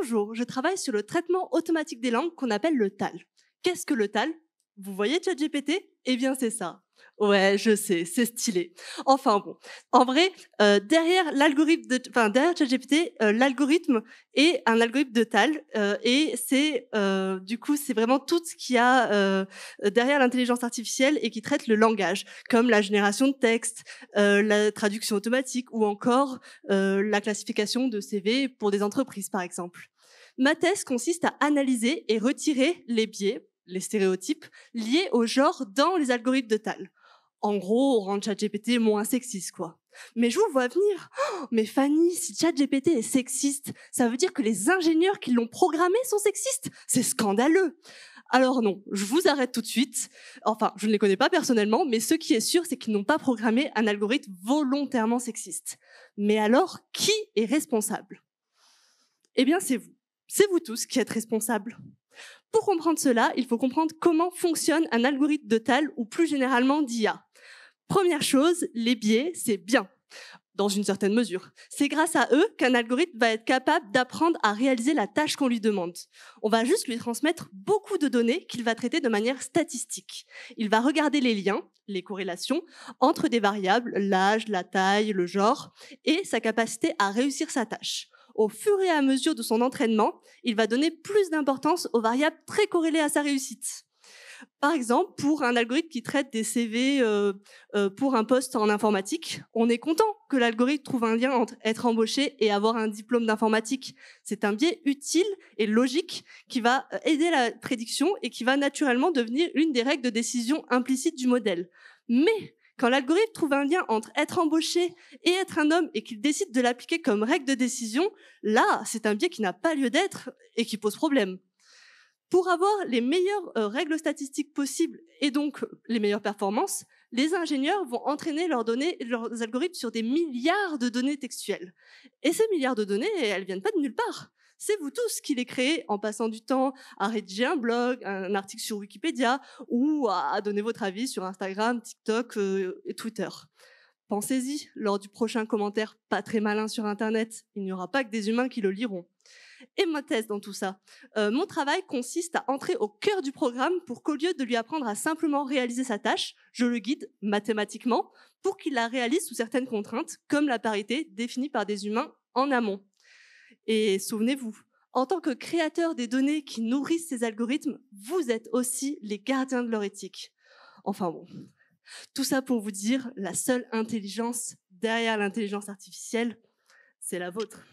Bonjour, je travaille sur le traitement automatique des langues qu'on appelle le TAL. Qu'est-ce que le TAL Vous voyez ChatGPT Eh bien c'est ça. Ouais, je sais, c'est stylé. Enfin bon, en vrai, euh, derrière l'algorithme, de, enfin derrière ChatGPT, euh, l'algorithme est un algorithme de Tal, euh, et c'est du coup c'est vraiment tout ce qu'il y a derrière l'intelligence artificielle et qui traite le langage, comme la génération de texte, la traduction automatique ou encore la classification de CV pour des entreprises par exemple. Ma thèse consiste à analyser et retirer les biais les stéréotypes liés au genre dans les algorithmes de Tal en gros, rend ChatGPT moins sexiste, quoi. Mais je vous vois venir. Oh, mais Fanny, si ChatGPT est sexiste, ça veut dire que les ingénieurs qui l'ont programmé sont sexistes. C'est scandaleux. Alors non, je vous arrête tout de suite. Enfin, je ne les connais pas personnellement, mais ce qui est sûr, c'est qu'ils n'ont pas programmé un algorithme volontairement sexiste. Mais alors, qui est responsable Eh bien, c'est vous. C'est vous tous qui êtes responsables. Pour comprendre cela, il faut comprendre comment fonctionne un algorithme de TAL ou plus généralement d'IA. Première chose, les biais, c'est bien, dans une certaine mesure. C'est grâce à eux qu'un algorithme va être capable d'apprendre à réaliser la tâche qu'on lui demande. On va juste lui transmettre beaucoup de données qu'il va traiter de manière statistique. Il va regarder les liens, les corrélations, entre des variables, l'âge, la taille, le genre, et sa capacité à réussir sa tâche au fur et à mesure de son entraînement, il va donner plus d'importance aux variables très corrélées à sa réussite. Par exemple, pour un algorithme qui traite des CV euh, euh, pour un poste en informatique, on est content que l'algorithme trouve un lien entre être embauché et avoir un diplôme d'informatique. C'est un biais utile et logique qui va euh, aider la prédiction et qui va naturellement devenir une des règles de décision implicites du modèle. Mais quand l'algorithme trouve un lien entre être embauché et être un homme et qu'il décide de l'appliquer comme règle de décision, là, c'est un biais qui n'a pas lieu d'être et qui pose problème. Pour avoir les meilleures euh, règles statistiques possibles et donc euh, les meilleures performances, les ingénieurs vont entraîner leurs données, leurs algorithmes sur des milliards de données textuelles. Et ces milliards de données, elles viennent pas de nulle part. C'est vous tous qui les créez en passant du temps à rédiger un blog, un article sur Wikipédia ou à donner votre avis sur Instagram, TikTok euh, et Twitter. Pensez-y, lors du prochain commentaire pas très malin sur Internet, il n'y aura pas que des humains qui le liront et ma thèse dans tout ça. Euh, mon travail consiste à entrer au cœur du programme pour qu'au lieu de lui apprendre à simplement réaliser sa tâche, je le guide mathématiquement pour qu'il la réalise sous certaines contraintes, comme la parité définie par des humains en amont. Et souvenez-vous, en tant que créateur des données qui nourrissent ces algorithmes, vous êtes aussi les gardiens de leur éthique. Enfin bon, tout ça pour vous dire, la seule intelligence derrière l'intelligence artificielle, c'est la vôtre.